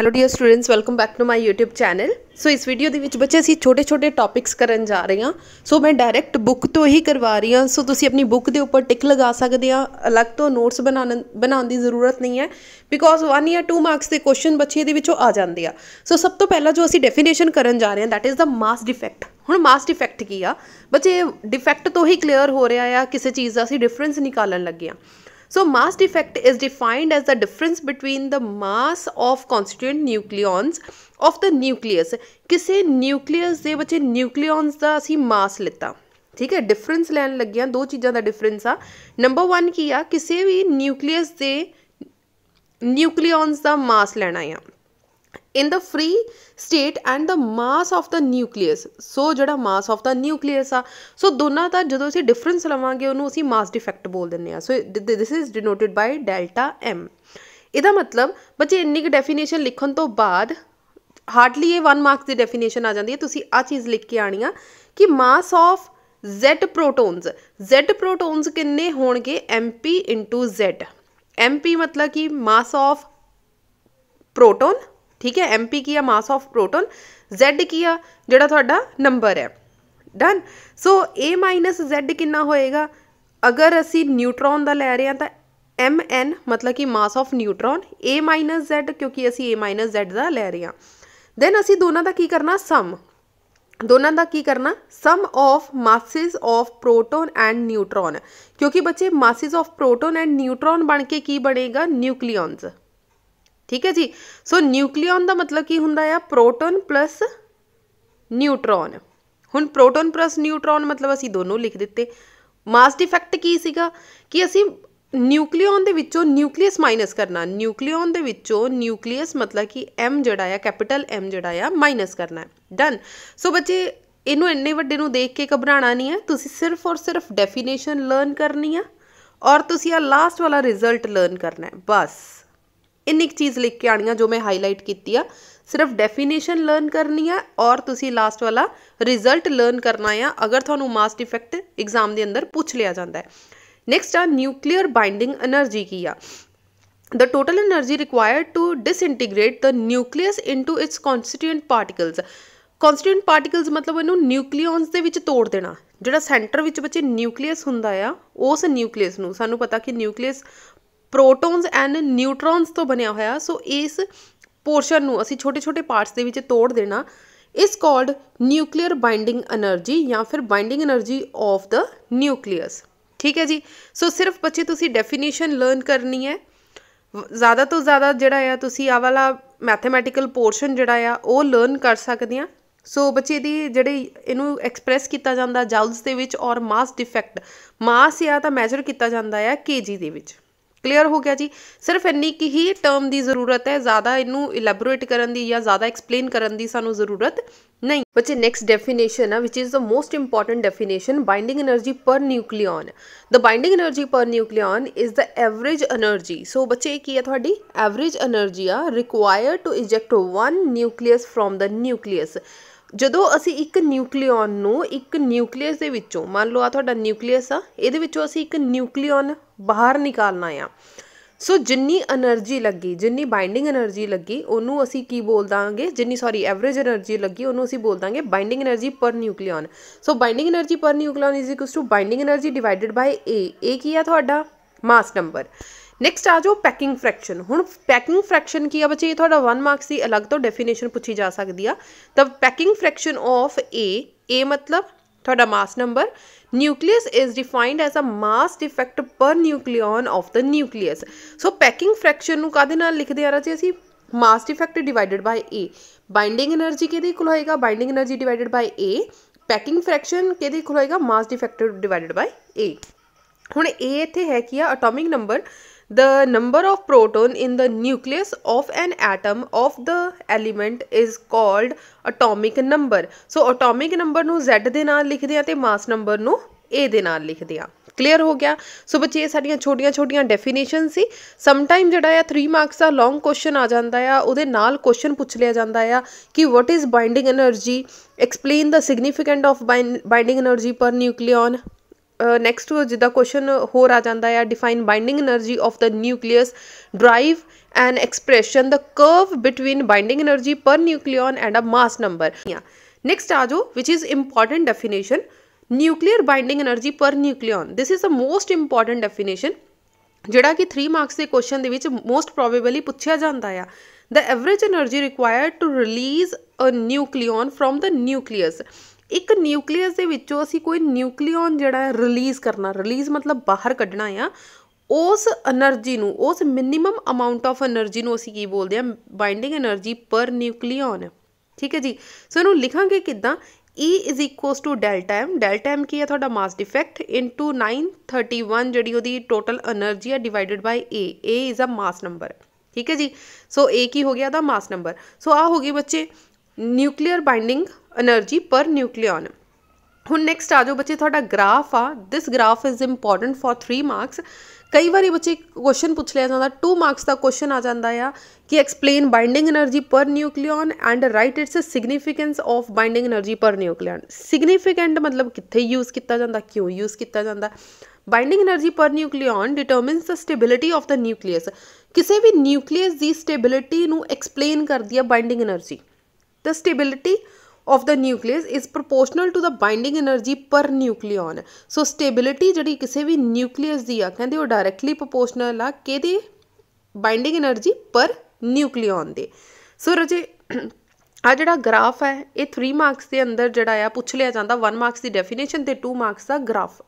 hello dear students welcome back to my YouTube channel so ਇਸ video ਦੇ ਵਿੱਚ ਬੱਚੇ ਅਸੀਂ ਛੋਟੇ-ਛੋਟੇ ਟੌਪਿਕਸ ਕਰਨ ਜਾ ਰਹੇ ਹਾਂ ਸੋ ਮੈਂ ਡਾਇਰੈਕਟ ਬੁੱਕ ਤੋਂ ਹੀ ਕਰਵਾ ਰਹੀ ਹਾਂ ਸੋ ਤੁਸੀਂ ਆਪਣੀ ਬੁੱਕ ਦੇ ਉੱਪਰ ਟਿਕ ਲਗਾ ਸਕਦੇ ਆ ਅਲੱਗ ਤੋਂ ਨੋਟਸ ਬਣਾਉਣ ਬਣਾਉਣ ਦੀ ਜ਼ਰੂਰਤ ਨਹੀਂ ਹੈ ਬਿਕੋਜ਼ 1 ਜਾਂ 2 ਮਾਰਕਸ ਦੇ ਕੁਐਸਚਨ ਬੱਚੇ ਦੇ ਵਿੱਚੋਂ ਆ ਜਾਂਦੇ ਆ ਸੋ ਸਭ ਤੋਂ ਪਹਿਲਾਂ ਜੋ ਅਸੀਂ ਡੈਫੀਨੇਸ਼ਨ ਕਰਨ ਜਾ ਰਹੇ ਹਾਂ that is the mass defect ਹੁਣ ਮਾਸ ਡਿਫੈਕਟ ਕੀ ਆ ਬੱਚੇ ਡਿਫੈਕਟ ਤੋਂ ਹੀ ਕਲੀਅਰ ਹੋ ਰਿਹਾ ਆ ਕਿਸੇ ਚੀਜ਼ ਦਾ ਅਸੀਂ ਡਿਫਰੈਂਸ ਨਿਕਾਲਣ ਲੱਗੇ ਆ so mass defect is defined as the difference between the mass of constituent nucleons of the nucleus किसी न्यूक्लियस के बच्चे न्यूक्लियॉन्स का असी मास लिता ठीक है डिफरेंस लैन लगे हैं दो चीज़ों का डिफरेंस आ नंबर वन की आ किसी भी न्यूक्लियस के न्यूक्लियॉन्स का मास लैना आ in the free state and the mass of the nucleus so ਜਿਹੜਾ ਮਾਸ ਆਫ ਦਾ ਨਿਊਕਲੀਅਸ ਆ ਸੋ ਦੋਨਾਂ ਦਾ ਜਦੋਂ ਅਸੀਂ ਡਿਫਰੈਂਸ ਲਵਾਂਗੇ ਉਹਨੂੰ ਅਸੀਂ ਮਾਸ ਡਿਫੈਕਟ ਬੋਲ ਦਿੰਨੇ ਆ so this is denoted by delta M ਇਹਦਾ ਮਤਲਬ ਬੱਚੇ ਇੰਨੀ ਕਿ ਡੈਫੀਨੇਸ਼ਨ ਲਿਖਣ ਤੋਂ ਬਾਅਦ ਹਾਰਡਲੀ ਇਹ 1 ਮਾਰਕਸ ਦੀ ਡੈਫੀਨੇਸ਼ਨ ਆ ਜਾਂਦੀ ਹੈ ਤੁਸੀਂ ਆ ਚੀਜ਼ ਲਿਖ ਕੇ ਆਣੀ ਆ ਕਿ mass of Z protons Z protons ਕਿੰਨੇ ਹੋਣਗੇ MP Z MP ਮਤਲਬ ਕਿ ਮਾਸ ਆਫ ਪ੍ਰੋਟੋਨ ठीक है एम पी की है मास ऑफ प्रोटोन जैड की आ जोड़ा थोड़ा नंबर है done so A minus Z कि होएगा अगर असी न्यूट्रॉन का लै रहे हैं तो एम एन मतलब कि mass of neutron A minus Z क्योंकि असी ए माइनस जैड का लै रहे हैं दैन असी दो की करना सम दोनों का की करना sum of masses of proton and neutron क्योंकि बच्चे masses of proton and neutron बन के की बनेगा न्यूक्लियॉन्स ਠੀਕ ਹੈ ਜੀ ਸੋ ਨਿਊਕਲੀਅਨ ਦਾ ਮਤਲਬ ਕੀ ਹੁੰਦਾ ਆ ਪ੍ਰੋਟੋਨ ਪਲੱਸ ਨਿਊਟ੍ਰੋਨ ਹੁਣ ਪ੍ਰੋਟੋਨ ਪਲੱਸ ਨਿਊਟ੍ਰੋਨ ਮਤਲਬ ਅਸੀਂ ਦੋਨੋਂ ਲਿਖ ਦਿੱਤੇ ਮਾਸ ਡਿਫੈਕਟ ਕੀ ਸੀਗਾ ਕਿ ਅਸੀਂ ਨਿਊਕਲੀਅਨ ਦੇ ਵਿੱਚੋਂ ਨਿਊਕਲੀਅਸ ਮਾਈਨਸ ਕਰਨਾ ਨਿਊਕਲੀਅਨ ਦੇ ਵਿੱਚੋਂ ਨਿਊਕਲੀਅਸ ਮਤਲਬ ਕਿ m ਜਿਹੜਾ ਆ ਕੈਪੀਟਲ m ਜਿਹੜਾ ਆ ਮਾਈਨਸ ਕਰਨਾ ਹੈ ਡਨ ਸੋ ਬੱਚੇ ਇਹਨੂੰ ਇੰਨੇ ਵੱਡੇ ਨੂੰ ਦੇਖ ਕੇ ਘਬਰਾਣਾ ਨਹੀਂ ਹੈ ਤੁਸੀਂ ਸਿਰਫ ਔਰ ਸਿਰਫ ਡੈਫੀਨੇਸ਼ਨ ਲਰਨ ਕਰਨੀ ਆ ਔਰ ਤੁਸੀਂ ਆ ਲਾਸਟ ਵਾਲਾ ਰਿਜ਼ਲਟ ਲਰਨ ਕਰਨਾ ਹੈ ਬਸ ਇੰਨੀ ਕੁ ਚੀਜ਼ ਲਿਖ ਕੇ ਆਣੀਆਂ ਜੋ ਮੈਂ ਹਾਈਲਾਈਟ ਕੀਤੀ ਆ ਸਿਰਫ ਡੈਫੀਨੇਸ਼ਨ ਲਰਨ ਕਰਨੀ ਆ ਔਰ ਤੁਸੀਂ ਲਾਸਟ ਵਾਲਾ ਰਿਜ਼ਲਟ ਲਰਨ ਕਰਨਾ ਆ ਅਗਰ ਤੁਹਾਨੂੰ ਮਾਸ ਇਫੈਕਟ ਐਗਜ਼ਾਮ ਦੇ ਅੰਦਰ ਪੁੱਛ ਲਿਆ ਜਾਂਦਾ ਹੈ ਨੈਕਸਟ ਆ ਨਿਊਕਲੀਅਰ ਬਾਈਂਡਿੰਗ એનર્ਜੀ ਕੀ ਆ the total energy required to disintegrate the nucleus into its constituent particles constituent particles ਮਤਲਬ ਇਹਨੂੰ ਨਿਊਕਲੀਅਨਸ ਦੇ ਵਿੱਚ ਤੋੜ ਦੇਣਾ ਜਿਹੜਾ ਸੈਂਟਰ ਵਿੱਚ ਬੱਚੇ ਨਿਊਕਲੀਅਸ ਹੁੰਦਾ ਆ ਉਸ ਨਿਊਕਲੀਅਸ ਨੂੰ ਸਾਨੂੰ ਪਤਾ ਕਿ ਨਿਊਕਲੀਅਸ ਪ੍ਰੋਟੋਨਸ ਐਂਡ ਨਿਊਟ੍ਰੋਨਸ ਤੋਂ ਬਣਿਆ ਹੋਇਆ ਸੋ ਇਸ ਪੋਰਸ਼ਨ ਨੂੰ ਅਸੀਂ ਛੋਟੇ-ਛੋਟੇ ਪਾਰਟਸ ਦੇ ਵਿੱਚ ਤੋੜ ਦੇਣਾ ਇਸ ਕਾਲਡ ਨਿਊਕਲੀਅਰ ਬਾਈਂਡਿੰਗ એનર્ਜੀ ਜਾਂ ਫਿਰ binding energy of the nucleus ਠੀਕ ਹੈ ਜੀ ਸੋ ਸਿਰਫ ਬੱਚੇ ਤੁਸੀਂ ਡੈਫੀਨੇਸ਼ਨ ਲਰਨ ਕਰਨੀ ਹੈ ਜ਼ਿਆਦਾ ਤੋਂ ਜ਼ਿਆਦਾ ਜਿਹੜਾ ਆ ਤੁਸੀਂ ਆ ਵਾਲਾ ਮੈਥਮੈਟਿਕਲ ਪੋਰਸ਼ਨ ਜਿਹੜਾ ਆ ਉਹ ਲਰਨ ਕਰ ਸਕਦੇ ਆ ਸੋ ਬੱਚੇ ਦੀ ਜਿਹੜੇ ਇਹਨੂੰ ਐਕਸਪ੍ਰੈਸ ਕੀਤਾ ਜਾਂਦਾ ਜਾਲਸ ਦੇ ਵਿੱਚ ਔਰ ਮਾਸ ਡਿਫੈਕਟ ਮਾਸ ਜਾਂ ਤਾਂ ਮੈਜ਼ਰ ਕੀਤਾ ਜਾਂਦਾ ਆ ਕੇਜੀ ਦੇ ਵਿੱਚ ਕਲੀਅਰ ਹੋ ਗਿਆ ਜੀ ਸਿਰਫ ਇੰਨੀ ਕੀ ਹੀ ਟਰਮ ਦੀ ਜ਼ਰੂਰਤ ਹੈ ਜ਼ਿਆਦਾ ਇਹਨੂੰ ਇਲੈਬੋਰੇਟ ਕਰਨ ਦੀ ਜਾਂ ਜ਼ਿਆਦਾ ਐਕਸਪਲੇਨ ਕਰਨ ਦੀ ਸਾਨੂੰ ਜ਼ਰੂਰਤ ਨਹੀਂ ਬੱਚੇ ਨੈਕਸਟ ਡੈਫੀਨੇਸ਼ਨ ਆ which is the most important definition binding energy per nucleon the binding energy per nucleon is the average energy so ਬੱਚੇ ਕੀ ਹੈ ਤੁਹਾਡੀ ਐਵਰੇਜ એનર્ਜੀ ਆ required to eject one nucleus from the nucleus ਜਦੋਂ ਅਸੀਂ ਇੱਕ ਨਿਊਕਲੀਓਨ ਨੂੰ ਇੱਕ ਨਿਊਕਲੀਅਸ ਦੇ ਵਿੱਚੋਂ ਮੰਨ ਲਓ ਆ ਤੁਹਾਡਾ ਨਿਊਕਲੀਅਸ ਆ ਇਹਦੇ ਵਿੱਚੋਂ ਅਸੀਂ ਇੱਕ ਨਿਊਕਲੀਓਨ ਬਾਹਰ ਨਿਕਾਲਣਾ ਆ ਸੋ ਜਿੰਨੀ એનર્ਜੀ ਲੱਗੀ ਜਿੰਨੀ ਬਾਈਂਡਿੰਗ એનર્ਜੀ ਲੱਗੀ ਉਹਨੂੰ ਅਸੀਂ ਕੀ ਬੋਲ ਦਾਂਗੇ ਜਿੰਨੀ ਸੌਰੀ ਐਵਰੇਜ એનર્ਜੀ ਲੱਗੀ ਉਹਨੂੰ ਅਸੀਂ ਬੋਲ ਦਾਂਗੇ binding energy per nucleon so binding energy per nucleon is equal to binding energy divided by a a ਕੀ ਆ ਤੁਹਾਡਾ ਮਾਸ ਨੰਬਰ ਨੈਕਸਟ ਆ ਜਾਓ ਪੈਕਿੰਗ ਫ੍ਰੈਕਸ਼ਨ ਹੁਣ ਪੈਕਿੰਗ ਫ੍ਰੈਕਸ਼ਨ ਕੀ ਆ ਬੱਚੇ ਇਹ ਤੁਹਾਡਾ 1 ਮਾਰਕਸ ਦੀ ਅਲੱਗ ਤੋਂ ਡੈਫੀਨੇਸ਼ਨ ਪੁੱਛੀ ਜਾ ਸਕਦੀ ਆ ਤਾਂ packing fraction of A A ਮਤਲਬ ਤੁਹਾਡਾ mass number nucleus is defined as a mass defect per nucleon of the nucleus so packing fraction ਨੂੰ ਕਾਦੇ ਨਾਲ ਲਿਖਦੇ ਆ ਰਾਜੇ ਅਸੀਂ mass defect divided by A binding energy ਕਿਹਦੇ ਇਕੁਅਲ ਹੋਏਗਾ binding energy divided by A packing fraction ਕਿਹਦੇ ਇਕੁਅਲ ਹੋਏਗਾ mass defect divided by A ਹੁਣ A ਇੱਥੇ ਹੈ ਕੀ ਆ atomic number the number of proton in the nucleus of an atom of the element is called atomic number so atomic number ਨੂੰ z ਦੇ ਨਾਲ ਲਿਖਦੇ ਆ ਤੇ ਮਾਸ ਨੰਬਰ ਨੂੰ a ਦੇ ਨਾਲ ਲਿਖਦੇ ਆ ਕਲੀਅਰ ਹੋ ਗਿਆ ਸੋ ਬੱਚੇ ਇਹ ਸਾਡੀਆਂ ਛੋਟੀਆਂ-ਛੋਟੀਆਂ ਡੈਫੀਨੇਸ਼ਨ ਸੀ ਸਮ ਟਾਈਮ ਜਿਹੜਾ ਆ 3 ਮਾਰਕਸ ਦਾ ਲੌਂਗ ਕੁਐਸਚਨ ਆ ਜਾਂਦਾ ਆ ਉਹਦੇ ਨਾਲ ਕੁਐਸਚਨ ਪੁੱਛ ਲਿਆ ਜਾਂਦਾ ਆ ਕਿ what is binding energy explain the significant of binding energy per nucleon next ਜਿੱਦਾਂ ਕੁਐਸਚਨ ਹੋਰ ਆ ਜਾਂਦਾ ਹੈ define binding energy of the nucleus derive and expression the curve between binding energy per nucleon and a mass number next ਆ ਜੋ which is important definition nuclear binding energy per nucleon this is a most important definition ਜਿਹੜਾ ਕਿ 3 marks ਦੇ question ਦੇ ਵਿੱਚ most probably ਪੁੱਛਿਆ ਜਾਂਦਾ ਆ the average energy required to release a nucleon from the nucleus ਇੱਕ ਨਿਊਕਲੀਅਸ ਦੇ ਵਿੱਚੋਂ ਅਸੀਂ ਕੋਈ ਨਿਊਕਲੀਓਨ ਜਿਹੜਾ ਰਿਲੀਜ਼ ਕਰਨਾ ਰਿਲੀਜ਼ ਮਤਲਬ ਬਾਹਰ ਕੱਢਣਾ ਆ ਉਸ એનર્ਜੀ ਨੂੰ ਉਸ ਮਿਨੀਮਮ ਅਮਾਉਂਟ ਆਫ એનર્ਜੀ ਨੂੰ ਅਸੀਂ ਕੀ ਬੋਲਦੇ ਆ ਬਾਈਂਡਿੰਗ એનર્ਜੀ ਪਰ ਨਿਊਕਲੀਓਨ ਠੀਕ ਹੈ ਜੀ ਸੋ ਇਹਨੂੰ ਲਿਖਾਂਗੇ ਕਿਦਾਂ E is equals to delta m delta m ਕੀ ਹੈ ਤੁਹਾਡਾ ਮਾਸ ਡਿਫੈਕਟ into 931 ਜਿਹੜੀ ਉਹਦੀ ਟੋਟਲ એનર્ਜੀ ਹੈ divided by A A is a mass number ਠੀਕ ਹੈ ਜੀ ਸੋ A ਕੀ ਹੋ ਗਿਆ ਦਾ ਮਾਸ ਨੰਬਰ ਸੋ ਆ ਹੋ ਗਈ ਬੱਚੇ ਨਿਊਕਲੀਅਰ ਬਾਈਂਡਿੰਗ એનર્જી પર ન્યુક્લિયોન ਹੁਣ ਨੈਕਸਟ ਆ ਜਾਓ ਬੱਚੇ ਤੁਹਾਡਾ ਗ੍ਰਾਫ ਆ this graph is important for 3 marks ਕਈ ਵਾਰੀ ਬੱਚੇ ਕੁਐਸਚਨ ਪੁੱਛ ਲਿਆ ਜਾਂਦਾ 2 ਮਾਰਕਸ ਦਾ ਕੁਐਸਚਨ ਆ ਜਾਂਦਾ ਆ ਕਿ explain binding energy per nucleon and write its significance of binding energy per nucleon significant ਮਤਲਬ ਕਿੱਥੇ ਯੂਜ਼ ਕੀਤਾ ਜਾਂਦਾ ਕਿਉਂ ਯੂਜ਼ ਕੀਤਾ ਜਾਂਦਾ binding energy per nucleon determines the stability of the nucleus ਕਿਸੇ ਵੀ ਨਿਊਕਲੀਅਸ ਦੀ ਸਟੇਬਿਲਿਟੀ ਨੂੰ ਐਕਸਪਲੇਨ ਕਰਦੀ ਆ binding energy the stability of the nucleus is proportional to the binding energy per nucleon so stability ਜਿਹੜੀ ਕਿਸੇ ਵੀ ਨਿਊਕਲੀਅਸ ਦੀ ਆ ਕਹਿੰਦੇ ਉਹ ਡਾਇਰੈਕਟਲੀ ਪ੍ਰੋਪੋਰਸ਼ਨਲ ਆ ਕਿਹਦੇ ਬਾਈਂਡਿੰਗ એનર્ਜੀ ਪਰ ਨਿਊਕਲੀਓਨ ਦੇ ਸੋ ਰਜੇ ਆ ਜਿਹੜਾ ਗ੍ਰਾਫ ਹੈ ਇਹ 3 ਮਾਰਕਸ ਦੇ ਅੰਦਰ ਜਿਹੜਾ ਆ ਪੁੱਛ ਲਿਆ ਜਾਂਦਾ 1 ਮਾਰਕਸ ਦੀ ਡੈਫੀਨੇਸ਼ਨ ਤੇ 2 ਮਾਰਕਸ ਦਾ ਗ੍ਰਾਫ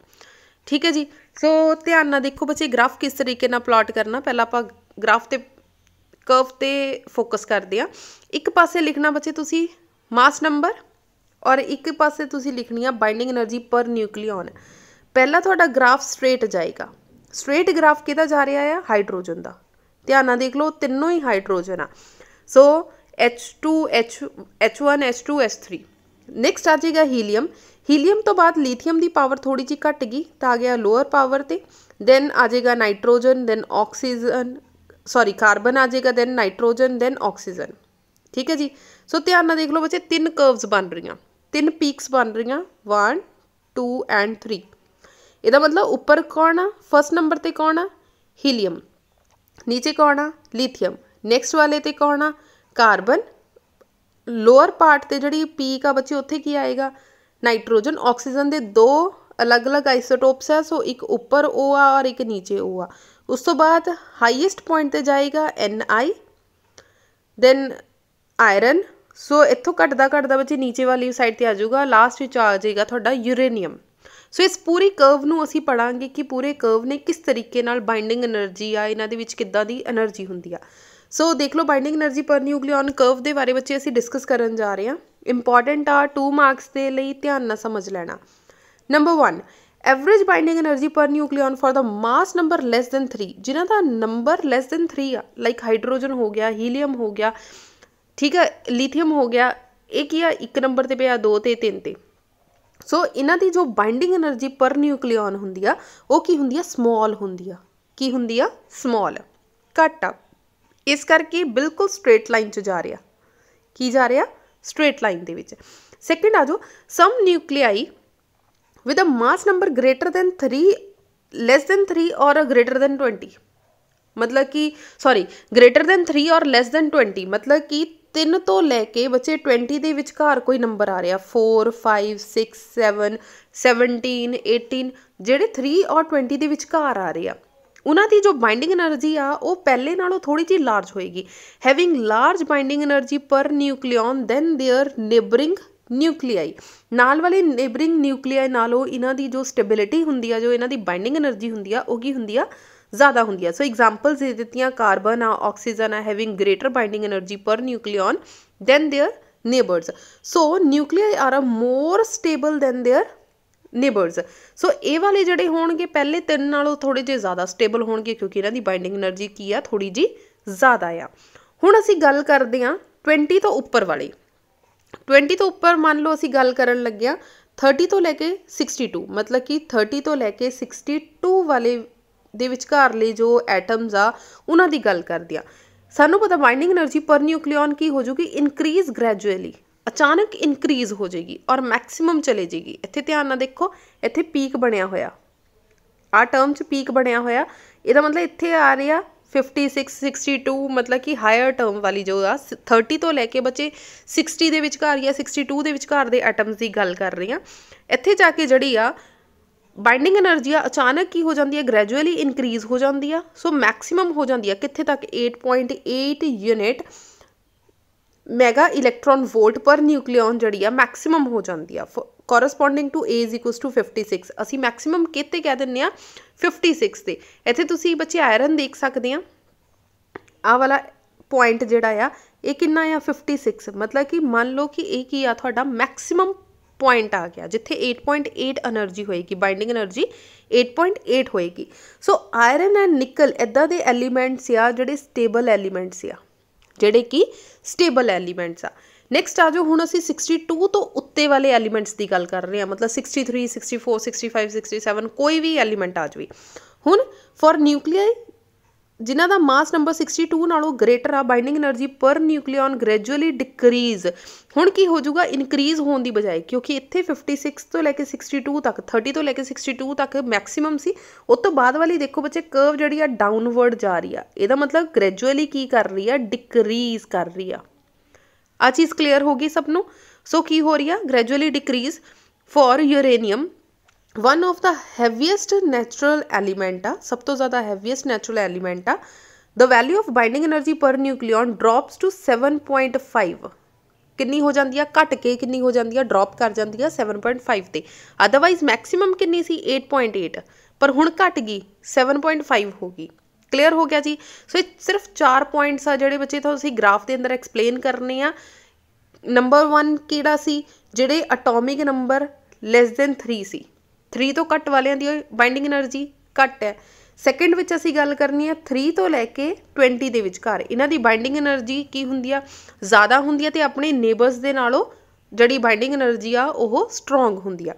ਠੀਕ ਹੈ ਜੀ ਸੋ ਧਿਆਨ ਨਾਲ ਦੇਖੋ ਬੱਚੇ ਗ੍ਰਾਫ ਕਿਸ ਤਰੀਕੇ ਨਾਲ ਪਲਾਟ ਕਰਨਾ ਪਹਿਲਾਂ ਆਪਾਂ ਗ੍ਰਾਫ ਤੇ ਕਰਵ ਤੇ ਫੋਕਸ ਕਰਦੇ ਆ ਇੱਕ ਪਾਸੇ ਲਿਖਣਾ ਬੱਚੇ ਤੁਸੀਂ मास नंबर और एक पास तुम्हें लिखनी है बाइंडिंग एनर्जी पर न्यूक्लियन पहला थोड़ा ग्राफ स्ट्रेट जाएगा स्ट्रेट ग्राफ कि जा रहा है हाइड्रोजन का ध्यान देख लो तीनों ही हाइड्रोजन आ so H two H H one H two H three next आ जाएगा हीलीयम हीलीयम तो बाद लीथियम की पावर थोड़ी जी घट गई तो आ गया लोअर पावर से दैन आ जाएगा nitrogen then oxygen sorry carbon आ जाएगा दैन नाइट्रोजन दैन ऑक्सीजन ठीक है जी सो ध्यान में देख लो बच्चे तीन कर्वस बन रही तीन पीकस बन रही वन टू एंड थ्री यदा मतलब उपर कौन आ फस्ट नंबर पर कौन आ हीलीयम नीचे कौन आ लिथियम नैक्सट वाले तो कौन आ कार्बन लोअर पार्ट से जोड़ी पीक आ बच्चे उत्थे की आएगा नाइट्रोजन ऑक्सीजन के दो अलग अलग आइसोटोप्स है सो एक उपर ओ आ और एक नीचे ओ आ उस तो बाद हाईएसट पॉइंट जाएगा N I then iron so ਇੱਥੋਂ ਘਟਦਾ ਘਟਦਾ ਬੱਚੇ ਨੀਚੇ ਵਾਲੀ ਸਾਈਡ ਤੇ ਆ ਜਾਊਗਾ ਲਾਸਟ ਵਿੱਚ ਆ ਜਾਏਗਾ ਤੁਹਾਡਾ ਯੂਰੇਨੀਅਮ ਸੋ ਇਸ ਪੂਰੀ ਕਰਵ ਨੂੰ ਅਸੀਂ ਪੜਾਂਗੇ ਕਿ ਪੂਰੇ ਕਰਵ ਨੇ ਕਿਸ ਤਰੀਕੇ ਨਾਲ ਬਾਈਂਡਿੰਗ એનર્ਜੀ ਆ ਇਹਨਾਂ ਦੇ ਵਿੱਚ ਕਿੱਦਾਂ ਦੀ એનર્ਜੀ ਹੁੰਦੀ ਆ ਸੋ ਦੇਖ ਲਓ ਬਾਈਂਡਿੰਗ એનર્ਜੀ ਪਰ ਨਿਊਕਲੀਅਨ ਕਰਵ ਦੇ ਬਾਰੇ ਬੱਚੇ ਅਸੀਂ ਡਿਸਕਸ ਕਰਨ ਜਾ ਰਹੇ ਹਾਂ ਇੰਪੋਰਟੈਂਟ ਆ 2 ਮਾਰਕਸ ਦੇ ਲਈ ਧਿਆਨ ਨਾਲ ਸਮਝ ਲੈਣਾ number 1 average binding energy per nucleon for the mass number less than 3 ਜਿਨ੍ਹਾਂ ਦਾ ਨੰਬਰ ਲੈਸ ਦੈਨ 3 ਆ ਲਾਈਕ ਹਾਈਡਰੋਜਨ ਹੋ ਗਿਆ ਹੀਲੀਅਮ ਹੋ ਗਿਆ ਠੀਕ ਹੈ ਲਿਥੀਅਮ ਹੋ ਗਿਆ ਇਹ ਕੀ ਆ ਇੱਕ ਨੰਬਰ ਤੇ ਪਿਆ ਦੋ ਤੇ ਤਿੰਨ ਤੇ ਸੋ ਇਹਨਾਂ ਦੀ ਜੋ ਬਾਈਂਡਿੰਗ એનર્ਜੀ ਪਰ ਨਿਊਕਲੀਅਨ ਹੁੰਦੀ ਆ ਉਹ ਕੀ ਹੁੰਦੀ ਆ ਸਮਾਲ ਹੁੰਦੀ ਆ ਕੀ ਹੁੰਦੀ ਆ ਸਮਾਲ ਘੱਟ ਆ ਇਸ ਕਰਕੇ ਬਿਲਕੁਲ ਸਟ੍ਰੇਟ ਲਾਈਨ 'ਚ ਜਾ ਰਿਹਾ ਕੀ ਜਾ ਰਿਹਾ ਸਟ੍ਰੇਟ ਲਾਈਨ ਦੇ ਵਿੱਚ ਸੈਕੰਡ ਆ ਜੋ some nuclei with a mass number greater than 3 less than 3 or greater then 20 ਮਤਲਬ ਕਿ ਸੌਰੀ ਗ੍ਰੇਟਰ ਦੈਨ 3 ਔਰ ਲੈਸ ਦੈਨ 20 ਮਤਲਬ ਕਿ 3 ਤੋਂ ਲੈ ਕੇ ਬੱਚੇ 20 ਦੇ ਵਿਚਕਾਰ ਕੋਈ ਨੰਬਰ ਆ ਰਿਹਾ 4 5 6 7 17 18 ਜਿਹੜੇ 3 ਔਰ 20 ਦੇ ਵਿਚਕਾਰ ਆ ਰਹੇ ਆ ਉਹਨਾਂ ਦੀ ਜੋ ਬਾਈਂਡਿੰਗ એનર્ਜੀ ਆ ਉਹ ਪਹਿਲੇ ਨਾਲੋਂ ਥੋੜੀ ਜਿਹੀ ਲਾਰਜ ਹੋਏਗੀ having large binding energy per nucleon than their neighbouring nuclei ਨਾਲ ਵਾਲੇ ਨੇਬਰਿੰਗ ਨਿਊਕਲੀਆਈ ਨਾਲੋਂ ਇਹਨਾਂ ਦੀ ਜੋ ਸਟੇਬਿਲਿਟੀ ਹੁੰਦੀ ਆ ਜੋ ਇਹਨਾਂ ਦੀ ਬਾਈਂਡਿੰਗ એનર્ਜੀ ਹੁੰਦੀ ਆ ਉਹ ਕੀ ਹੁੰਦੀ ਆ ज़्यादा होंगी सो एग्जाम्पल्स दे देती हैं कार्बन आ ऑक्सीजन आ having greater binding energy per nucleon than their neighbors so nuclei are a more stable than their neighbours so ਇਹ ਵਾਲੇ ਜਿਹੜੇ ਹੋਣਗੇ ਪਹਿਲੇ ਤਿੰਨ ਨਾਲੋਂ ਥੋੜੇ ਜਿਹਾ ਜ਼ਿਆਦਾ ਸਟੇਬਲ ਹੋਣਗੇ ਕਿਉਂਕਿ ਇਹਨਾਂ ਦੀ ਬਾਈਂਡਿੰਗ એનર્ਜੀ ਕੀ ਆ ਥੋੜੀ ਜੀ ਜ਼ਿਆਦਾ ਆ ਹੁਣ ਅਸੀਂ ਗੱਲ ਕਰਦੇ ਆ 20 ਤੋਂ ਉੱਪਰ ਵਾਲੇ 20 ਤੋਂ ਉੱਪਰ ਮੰਨ ਲਓ ਅਸੀਂ ਗੱਲ ਕਰਨ ਲੱਗੇ ਆ 30 ਤੋਂ ਲੈ ਕੇ 62 ਮਤਲਬ ਕਿ 30 ਤੋਂ ਲੈ ਕੇ 62 ਵਾਲੇ ਦੇ ਵਿਚਕਾਰਲੇ ਜੋ ਐਟਮਸ ਆ ਉਹਨਾਂ ਦੀ ਗੱਲ ਕਰਦੀ ਆ ਸਾਨੂੰ ਪਤਾ ਬਾਈਂਡਿੰਗ એનર્ਜੀ ਪਰ ਨਿਊਕਲੀਅਨ ਕੀ ਹੋ ਜੂਗੀ ਇਨਕਰੀਜ਼ ਗ੍ਰੈਜੂਅਲੀ ਅਚਾਨਕ ਇਨਕਰੀਜ਼ ਹੋ ਜਾਏਗੀ ਔਰ ਮੈਕਸਿਮਮ ਚਲੇ ਜਾਏਗੀ ਇੱਥੇ ਧਿਆਨ ਨਾਲ ਦੇਖੋ ਇੱਥੇ ਪੀਕ ਬਣਿਆ ਹੋਇਆ ਆ ਟਰਮ ਚ ਪੀਕ ਬਣਿਆ ਹੋਇਆ ਇਹਦਾ ਮਤਲਬ ਇੱਥੇ ਆ ਰਿਹਾ 56 62 ਮਤਲਬ ਕਿ ਹਾਇਰ ਟਰਮ ਵਾਲੀ ਜੋ ਆ 30 ਤੋਂ ਲੈ ਕੇ ਬੱਚੇ 60 ਦੇ ਵਿਚਕਾਰ ਜਾਂ 62 ਦੇ ਵਿਚਕਾਰ ਦੇ ਐਟਮਸ ਦੀ ਗੱਲ ਕਰ ਰਹੀ ਆ ਇੱਥੇ ਜਾ ਕੇ ਜਿਹੜੀ ਆ ਬਾਈਂਡਿੰਗ એનર્ਜੀ ਆ ਅਚਾਨਕ ਕੀ ਹੋ ਜਾਂਦੀ ਹੈ ਗ੍ਰੈਜੂਅਲੀ ਇਨਕਰੀਜ਼ ਹੋ ਜਾਂਦੀ ਆ ਸੋ ਮੈਕਸਿਮਮ ਹੋ ਜਾਂਦੀ ਆ ਕਿੱਥੇ ਤੱਕ 8.8 ਯੂਨਿਟ ਮੈਗਾ ਇਲੈਕਟ੍ਰੋਨ ਵੋਲਟ ਪਰ ਨਿਊਕਲੀਅਨ ਜਿਹੜੀ ਆ ਮੈਕਸਿਮਮ ਹੋ ਜਾਂਦੀ ਆ ਕੋਰਸਪੋਂਡਿੰਗ ਟੂ a 56 ਅਸੀਂ ਮੈਕਸਿਮਮ ਕਿਤੇ ਕਹਿ ਦਿੰਨੇ ਆ 56 ਤੇ ਇੱਥੇ ਤੁਸੀਂ ਬੱਚੇ ਆਇਰਨ ਦੇਖ ਸਕਦੇ ਆ ਆ ਵਾਲਾ ਪੁਆਇੰਟ ਜਿਹੜਾ ਆ ਇਹ ਕਿੰਨਾ ਆ 56 ਮਤਲਬ ਕਿ ਮੰਨ ਲਓ ਕਿ ਇਹ ਕੀ ਆ ਤੁਹਾਡਾ ਮੈਕਸਿਮਮ ਪੁਆਇੰਟ ਆ ਗਿਆ ਜਿੱਥੇ 8.8 એનર્ਜੀ ਹੋਏਗੀ ਬਾਈਂਡਿੰਗ એનર્ਜੀ 8.8 ਹੋਏਗੀ ਸੋ ਆਇਰਨ ਐਂਡ ਨਿਕਲ ਇਦਾਂ ਦੇ ਐਲੀਮੈਂਟਸ ਆ ਜਿਹੜੇ ਸਟੇਬਲ ਐਲੀਮੈਂਟਸ ਆ ਜਿਹੜੇ ਕਿ ਸਟੇਬਲ ਐਲੀਮੈਂਟਸ ਆ ਨੈਕਸਟ ਆ ਜੋ ਹੁਣ ਅਸੀਂ 62 ਤੋਂ ਉੱਤੇ ਵਾਲੇ ਐਲੀਮੈਂਟਸ ਦੀ ਗੱਲ ਕਰ ਰਹੇ ਹਾਂ ਮਤਲਬ 63 64 65 67 ਕੋਈ ਵੀ ਐਲੀਮੈਂਟ ਆ ਜਵੇ ਹੁਣ ਫॉर ਨਿਊਕਲੀਆਈ ਜਿਨ੍ਹਾਂ ਦਾ ਮਾਸ ਨੰਬਰ 62 ਨਾਲੋਂ ਗ੍ਰੇਟਰ ਆ binding energy per ਨਿਊਕਲੀਅਨ gradually decrease ਹੁਣ ਕੀ ਹੋ ਜਾਊਗਾ ਇਨਕਰੀਜ਼ ਹੋਣ ਦੀ ਬਜਾਏ ਕਿਉਂਕਿ ਇੱਥੇ 56 ਤੋਂ ਲੈ ਕੇ 62 ਤੱਕ 30 ਤੋਂ ਲੈ ਕੇ 62 ਤੱਕ ਮੈਕਸਿਮਮ ਸੀ ਉਸ ਤੋਂ ਬਾਅਦ ਵਾਲੀ ਦੇਖੋ ਬੱਚੇ ਕਰਵ ਜਿਹੜੀ ਆ ਡਾਊਨਵਰਡ ਜਾ ਰਹੀ ਆ ਇਹਦਾ ਮਤਲਬ ਗ੍ਰੈਜੂਅਲੀ ਕੀ ਕਰ ਰਹੀ ਆ ਡਿਕਰੀਜ਼ ਕਰ ਰਹੀ ਆ ਆ ਚੀਜ਼ ਕਲੀਅਰ ਹੋ ਗਈ ਸਭ ਨੂੰ ਸੋ ਕੀ ਹੋ ਰਹੀ ਆ gradually decreases for uranium one of the heaviest natural element ਆ ਸਭ ਤੋਂ ਜ਼ਿਆਦਾ ਹੈਵੀਐਸਟ ਨੈਚੁਰਲ ਐਲੀਮੈਂਟ ਆ the value of binding energy per nucleon drops to 7.5 ਕਿੰਨੀ ਹੋ ਜਾਂਦੀ ਆ ਘਟ ਕੇ ਕਿੰਨੀ ਹੋ ਜਾਂਦੀ ਆ ਡ੍ਰੌਪ ਕਰ ਜਾਂਦੀ ਆ 7.5 ਤੇ ਅਦਰਵਾਈਜ਼ ਮੈਕਸਿਮਮ ਕਿੰਨੀ ਸੀ 8.8 ਪਰ ਹੁਣ ਘਟ ਗਈ 7.5 ਹੋ ਗਈ ਕਲੀਅਰ ਹੋ ਗਿਆ ਜੀ ਸੋ ਇਹ ਸਿਰਫ 4 ਪੁਆਇੰਟਸ ਆ ਜਿਹੜੇ ਬੱਚੇ ਅਸੀਂ ਗ੍ਰਾਫ ਦੇ ਅੰਦਰ ਐਕਸਪਲੇਨ ਕਰਨੇ ਆ ਨੰਬਰ 1 ਕਿਹੜਾ ਸੀ ਜਿਹੜੇ ਐਟੋਮਿਕ ਨੰਬਰ ਲੈਸ ਦੈਨ 3 ਸੀ 3 ਤੋਂ ਘੱਟ ਵਾਲਿਆਂ ਦੀ ਬਾਈਂਡਿੰਗ એનર્ਜੀ ਘੱਟ ਹੈ ਸੈਕੰਡ ਵਿੱਚ ਅਸੀਂ ਗੱਲ ਕਰਨੀ ਹੈ 3 ਤੋਂ ਲੈ ਕੇ 20 ਦੇ ਵਿਚਕਾਰ ਇਹਨਾਂ ਦੀ ਬਾਈਂਡਿੰਗ એનર્ਜੀ ਕੀ ਹੁੰਦੀ ਆ ਜ਼ਿਆਦਾ ਹੁੰਦੀ ਆ ਤੇ ਆਪਣੇ ਨੇਬਰਸ ਦੇ ਨਾਲੋਂ ਜਿਹੜੀ ਬਾਈਂਡਿੰਗ એનર્ਜੀ ਆ ਉਹ ਸਟਰੋਂਗ ਹੁੰਦੀ ਆ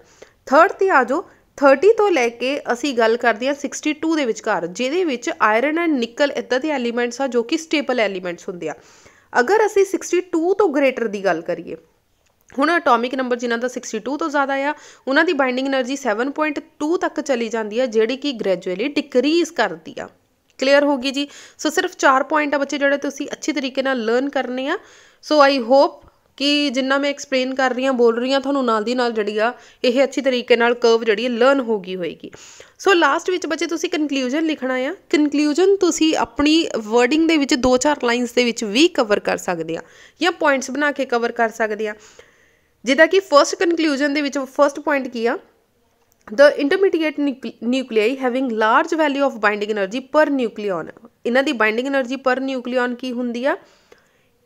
ਥਰਡ ਤੇ ਆਜੋ 30 ਤੋਂ ਲੈ ਕੇ ਅਸੀਂ ਗੱਲ ਕਰਦੇ ਆ 62 ਦੇ ਵਿਚਕਾਰ ਜਿਹਦੇ ਵਿੱਚ ਆਇਰਨ ਐਂਡ ਨਿਕਲ ਇਦਾਂ ਦੇ ਐਲੀਮੈਂਟਸ ਆ ਜੋ ਕਿ ਸਟੇਬਲ ਐਲੀਮੈਂਟਸ ਹੁੰਦੇ ਆ ਅਗਰ ਅਸੀਂ 62 ਤੋਂ ਗ੍ਰੇਟਰ ਦੀ ਗੱਲ ਕਰੀਏ ਹੁਣ ਐਟੋਮਿਕ ਨੰਬਰ ਜਿਨ੍ਹਾਂ ਦਾ 62 ਤੋਂ ਜ਼ਿਆਦਾ ਆ ਉਹਨਾਂ ਦੀ ਬਾਈਂਡਿੰਗ એનર્ਜੀ 7.2 ਤੱਕ ਚਲੀ ਜਾਂਦੀ ਹੈ ਜਿਹੜੀ ਕਿ ਗ੍ਰੈਜੂਅਲੀ ਡਿਕਰੀਜ਼ ਕਰਦੀ ਆ ਕਲੀਅਰ ਹੋ ਗਈ ਜੀ ਸੋ ਸਿਰਫ 4 ਪੁਆਇੰਟ ਆ ਬੱਚੇ ਜਿਹੜੇ ਤੁਸੀਂ ਅੱਛੇ ਤਰੀਕੇ ਨਾਲ ਲਰਨ ਕਰਨੇ ਆ ਸੋ ਆਈ ਹੋਪ ਕਿ ਜਿੰਨਾ ਮੈਂ ਐਕਸਪਲੇਨ ਕਰ ਰਹੀ ਆ ਬੋਲ ਰਹੀ ਆ ਤੁਹਾਨੂੰ ਨਾਲ ਦੀ ਨਾਲ ਜਿਹੜੀ ਆ ਇਹ ਅੱਛੀ ਤਰੀਕੇ ਨਾਲ ਕਰਵ ਜਿਹੜੀ ਲਰਨ ਹੋ ਗਈ ਹੋਏਗੀ ਸੋ ਲਾਸਟ ਵਿੱਚ ਬੱਚੇ ਤੁਸੀਂ ਕਨਕਲੂਜਨ ਲਿਖਣਾ ਆ ਕਨਕਲੂਜਨ ਤੁਸੀਂ ਆਪਣੀ ਵਰਡਿੰਗ ਦੇ ਵਿੱਚ ਦੋ ਚਾਰ ਲਾਈਨਸ ਦੇ ਵਿੱਚ ਵੀ ਕਵਰ ਕਰ ਸਕਦੇ ਆ ਜਾਂ ਪੁਆਇੰਟਸ ਬਣਾ ਕੇ ਕਵਰ ਕਰ ਸਕਦੇ ਆ ਜਿਹਦਾ ਕਿ ਫਰਸਟ ਕਨਕਲੂਜਨ ਦੇ ਵਿੱਚ ਫਰਸਟ ਪੁਆਇੰਟ ਕੀ ਆ the intermediate nuclei having large value of binding energy per nucleon ਇਹਨਾਂ ਦੀ ਬਾਈਂਡਿੰਗ એનર્ਜੀ ਪਰ ਨਿਊਕਲੀਓਨ ਕੀ ਹੁੰਦੀ ਆ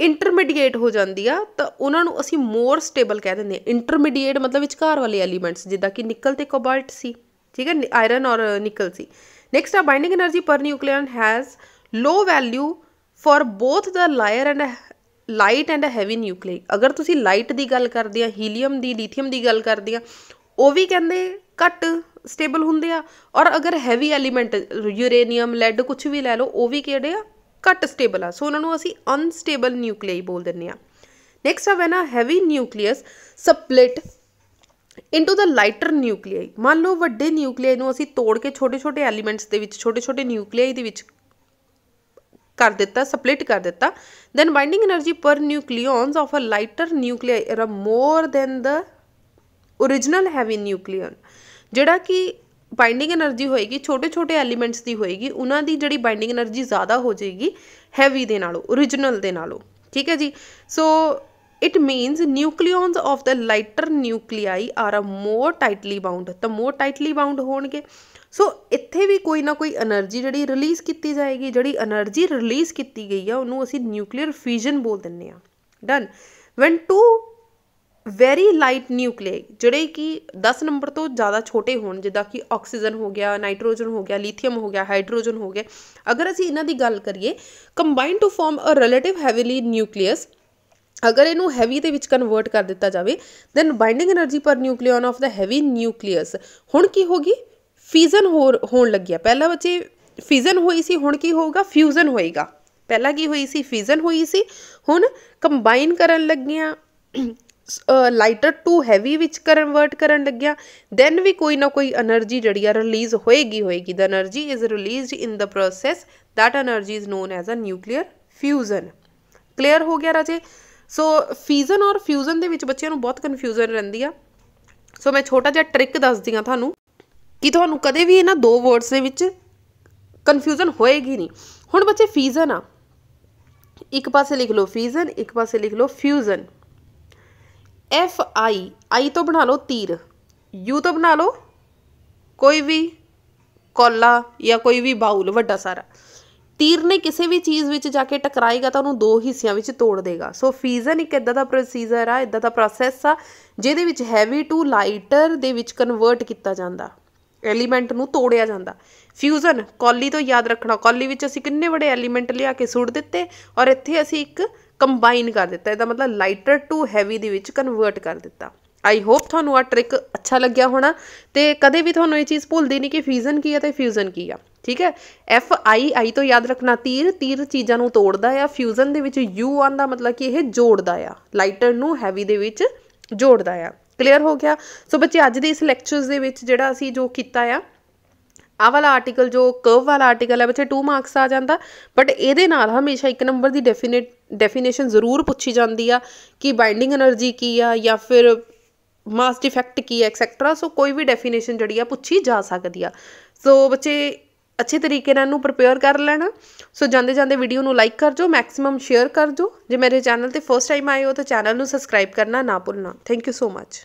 ਇੰਟਰਮੀਡੀਏਟ ਹੋ ਜਾਂਦੀ ਆ ਤਾਂ ਉਹਨਾਂ ਨੂੰ ਅਸੀਂ ਮੋਰ ਸਟੇਬਲ ਕਹਿ ਦਿੰਦੇ ਆ ਇੰਟਰਮੀਡੀਏਟ ਮਤਲਬ ਵਿਚਕਾਰ ਵਾਲੇ ਐਲੀਮੈਂਟਸ ਜਿੱਦਾਂ ਕਿ ਨਿਕਲ ਤੇ ਕੋਬਾਲਟ ਸੀ ਠੀਕ ਹੈ ਆਇਰਨ ਔਰ ਨਿਕਲ ਸੀ ਨੈਕਸਟ ਆ binding energy per nucleon has low value for both the ਲਾਇਰ and light and heavy nuclear ਅਗਰ ਤੁਸੀਂ ਲਾਈਟ ਦੀ ਗੱਲ ਕਰਦੇ ਆ ਹੀਲੀਅਮ ਦੀ ਲਿਥੀਅਮ ਦੀ ਗੱਲ ਕਰਦੇ ਆ ਉਹ ਵੀ ਕਹਿੰਦੇ ਘੱਟ ਸਟੇਬਲ ਹੁੰਦੇ ਆ ਔਰ ਅਗਰ ਹੈਵੀ ਐਲੀਮੈਂਟ ਯੂਰੇਨੀਅਮ ਲੈਡ ਕੁਝ ਵੀ ਲੈ ਲਓ ਉਹ ਵੀ ਕਿਹੜੇ ਆ ਘੱਟ ਸਟੇਬਲ ਆ ਸੋ ਉਹਨਾਂ ਨੂੰ ਅਸੀਂ ਅਨਸਟੇਬਲ ਨਿਊਕਲੀਅਰ ਬੋਲ ਦਿੰਨੇ ਆ ਨੈਕਸਟ ਆਵੇ ਨਾ heavy nucleus split into the lighter nuclei ਮੰਨ ਲਓ ਵੱਡੇ ਨਿਊਕਲੀਅਸ ਨੂੰ ਅਸੀਂ ਤੋੜ ਕੇ ਛੋਟੇ-ਛੋਟੇ ਐਲੀਮੈਂਟਸ ਦੇ ਵਿੱਚ ਛੋਟੇ-ਛੋਟੇ ਨਿਊਕਲੀਆਈ ਦੇ ਵਿੱਚ ਕਰ ਦਿੱਤਾ ਸਪਲਿਟ ਕਰ ਦਿੱਤਾ then binding energy per nucleons of a lighter nuclear more than the origignal heavy nucleon ਜਿਹੜਾ ਕਿ ਬਾਈਂਡਿੰਗ એનર્ਜੀ ਹੋਏਗੀ ਛੋਟੇ ਛੋਟੇ ਐਲੀਮੈਂਟਸ ਦੀ ਹੋਏਗੀ ਉਹਨਾਂ ਦੀ ਜਿਹੜੀ ਬਾਈਂਡਿੰਗ એનર્ਜੀ ਜ਼ਿਆਦਾ ਹੋ ਜਾਏਗੀ ਹੈਵੀ ਦੇ ਨਾਲੋਂ origignal ਦੇ ਨਾਲੋਂ ਠੀਕ ਹੈ ਜੀ ਸੋ it means nucleons of the lighter nuclei are more tightly bound the तो more tightly bound honge सो so, इतें भी कोई ना कोई एनर्जी जी रिज़ की जाएगी जी एनर्जी रिलीज़ की गई है उन्होंने असी न्यूकलीयर फ्यूजन बोल दें then when two very light nuclei जोड़े कि दस नंबर तो ज़्यादा छोटे हो जिदा कि ऑक्सीजन हो गया नाइट्रोजन हो गया लीथियम हो गया हाइड्रोजन हो गया अगर असी इन्ह की गल करिए combine to form a relative heavily nucleus ਅਗਰ ਇਹਨੂੰ ਹੈਵੀ ਦੇ ਵਿੱਚ ਕਨਵਰਟ ਕਰ ਦਿੱਤਾ ਜਾਵੇ then binding energy per nucleon of the heavy nucleus ਹੁਣ ਕੀ ਹੋਗੀ ਫਿਜ਼ਨ ਹੋਣ ਲੱਗਿਆ ਪਹਿਲਾਂ ਬੱਚੇ ਫਿਜ਼ਨ ਹੋਈ ਸੀ ਹੁਣ ਕੀ ਹੋਊਗਾ ਫਿਊਜ਼ਨ ਹੋਏਗਾ ਪਹਿਲਾਂ ਕੀ ਹੋਈ ਸੀ ਫਿਜ਼ਨ ਹੋਈ ਸੀ ਹੁਣ ਕੰਬਾਈਨ ਕਰਨ ਲੱਗੀਆਂ ਲਾਈਟਰ ਟੂ ਹੈਵੀ ਵਿੱਚ ਕਨਵਰਟ ਕਰਨ ਲੱਗਿਆ ਦੈਨ ਵੀ ਕੋਈ ਨਾ ਕੋਈ એનર્ਜੀ ਜਿਹੜੀ ਆ ਰਿਲੀਜ਼ ਹੋਏਗੀ ਹੋਏਗੀ the energy is released in the process that energy is known as a nuclear fusion clear ਹੋ ਗਿਆ ਰਾਜੇ ਸੋ ਫਿਊਜ਼ਨ ਔਰ ਫਿਊਜ਼ਨ ਦੇ ਵਿੱਚ ਬੱਚਿਆਂ ਨੂੰ ਬਹੁਤ ਕਨਫਿਊਜ਼ਨ ਰਹਿੰਦੀ ਆ ਸੋ ਮੈਂ ਛੋਟਾ ਜਿਹਾ ਟ੍ਰਿਕ ਦੱਸਦੀ ਆ ਤੁਹਾਨੂੰ ਕਿ ਤੁਹਾਨੂੰ ਕਦੇ ਵੀ ਇਹਨਾਂ ਦੋ ਵਰਡਸ ਦੇ ਵਿੱਚ ਕਨਫਿਊਜ਼ਨ ਹੋਏਗੀ ਨਹੀਂ ਹੁਣ ਬੱਚੇ ਫਿਊਜ਼ਨ ਆ ਇੱਕ ਪਾਸੇ ਲਿਖ ਲਓ ਫਿਊਜ਼ਨ ਇੱਕ ਪਾਸੇ ਲਿਖ ਲਓ ਫਿਊਜ਼ਨ ਐਫ ਆਈ ਆਈ ਤੋਂ ਬਣਾ ਲਓ ਤੀਰ ਯੂ ਤੋਂ ਬਣਾ ਲਓ ਕੋਈ ਵੀ ਕੋਲਾ ਜਾਂ ਕੋਈ ਵੀ ਬਾਉਲ ਵੱਡਾ ਸਾਰਾ ਤੀਰ ਨੇ ਕਿਸੇ ਵੀ ਚੀਜ਼ ਵਿੱਚ ਜਾ ਕੇ ਟਕਰਾਏਗਾ ਤਾਂ ਉਹਨੂੰ ਦੋ ਹਿੱਸਿਆਂ ਵਿੱਚ ਤੋੜ ਦੇਗਾ ਸੋ ਫਿਊਜ਼ਨ ਇੱਕ ਇਦਾਂ ਦਾ ਪ੍ਰੋਸੀਜਰ ਆ ਇਦਾਂ ਦਾ ਪ੍ਰੋਸੈਸ ਆ ਜਿਹਦੇ ਵਿੱਚ ਹੈਵੀ ਟੂ ਲਾਈਟਰ ਦੇ ਵਿੱਚ ਕਨਵਰਟ ਕੀਤਾ ਜਾਂਦਾ ਐਲੀਮੈਂਟ ਨੂੰ ਤੋੜਿਆ ਜਾਂਦਾ ਫਿਊਜ਼ਨ ਕੌਲੀ ਤੋਂ ਯਾਦ ਰੱਖਣਾ ਕੌਲੀ ਵਿੱਚ ਅਸੀਂ ਕਿੰਨੇ ਵੱਡੇ ਐਲੀਮੈਂਟ ਲਿਆ ਕੇ ਸੁੱਟ ਦਿੱਤੇ ਔਰ ਇੱਥੇ ਅਸੀਂ ਇੱਕ ਕੰਬਾਈਨ ਕਰ ਦਿੱਤਾ ਇਹਦਾ ਮਤਲਬ ਲਾਈਟਰ ਟੂ ਹੈਵੀ ਦੇ ਵਿੱਚ ਕਨਵਰਟ ਕਰ ਦਿੱਤਾ ਆਈ ਹੋਪ ਤੁਹਾਨੂੰ ਆ ਟ੍ਰਿਕ ਅੱਛਾ ਲੱਗਿਆ ਹੋਣਾ ਤੇ ਕਦੇ ਵੀ ਤੁਹਾਨੂੰ ਇਹ ਚੀਜ਼ ਭੁੱਲਦੀ ਨਹੀਂ ਕਿ ਫਿਊਜ਼ਨ ਕੀ ਹੈ ਤੇ ਫਿਊਜ਼ਨ ਕੀ ਆ ਠੀਕ ਹੈ ਐਫ ਆਈ ਆਈ ਤੋਂ ਯਾਦ ਰੱਖਣਾ ਤੀਰ ਤੀਰ ਚੀਜ਼ਾਂ ਨੂੰ ਤੋੜਦਾ ਆ ਫਿਊਜ਼ਨ ਦੇ ਵਿੱਚ ਯੂ ਆਂਦਾ ਮਤਲਬ ਕਿ ਇਹ ਜੋੜਦਾ ਆ ਲਾਈਟਰ ਨੂੰ ਹੈਵੀ ਦੇ ਵਿੱਚ ਜੋੜਦਾ ਆ ਕਲੀਅਰ ਹੋ ਗਿਆ ਸੋ ਬੱਚੇ ਅੱਜ ਦੇ ਇਸ ਲੈਕਚਰਸ ਦੇ ਵਿੱਚ ਜਿਹੜਾ ਅਸੀਂ ਜੋ ਕੀਤਾ ਆ ਆ ਵਾਲਾ ਆਰਟੀਕਲ ਜੋ ਕਰਵ ਵਾਲਾ ਆਰਟੀਕਲ ਹੈ ਬੱਚੇ 2 ਮਾਰਕਸ ਆ ਜਾਂਦਾ ਬਟ ਇਹਦੇ ਨਾਲ ਹਮੇਸ਼ਾ ਇੱਕ ਨੰਬਰ ਦੀ ਡੈਫੀਨੇਟ ਡੈਫੀਨੇਸ਼ਨ ਜ਼ਰੂਰ ਪੁੱਛੀ ਜਾਂਦੀ ਆ ਕਿ ਬਾਈਂਡਿੰਗ એનર્ਜੀ ਕੀ ਆ ਜਾਂ ਫਿਰ ਮਾਸ ਡਿਫੈਕਟ ਕੀ ਹੈ ਐਕਸੈਕਟਰਾ ਸੋ ਕੋਈ ਵੀ ਡੈਫੀਨੇਸ਼ਨ ਜਿਹੜੀ ਆ ਪੁੱਛੀ ਜਾ ਸਕਦੀ ਆ ਸੋ ਬੱਚੇ ਅੱਛੇ ਤਰੀਕੇ ਨਾਲ ਨੂੰ ਪ੍ਰਪੇਅਰ ਕਰ ਲੈਣਾ ਸੋ ਜਾਂਦੇ ਜਾਂਦੇ ਵੀਡੀਓ ਨੂੰ ਲਾਈਕ ਕਰ ਜੋ ਮੈਕਸਿਮਮ ਸ਼ੇਅਰ ਕਰ ਜੋ ਜੇ ਮੇਰੇ ਚੈਨਲ ਤੇ ਫਸਟ ਟਾਈਮ ਆਏ ਹੋ ਤਾਂ ਚੈਨਲ ਨੂੰ ਸਬਸਕ੍ਰਾਈਬ ਕਰਨਾ ਨਾ ਭੁੱਲਣਾ ਥੈਂਕ ਯੂ ਸੋ ਮੱਚ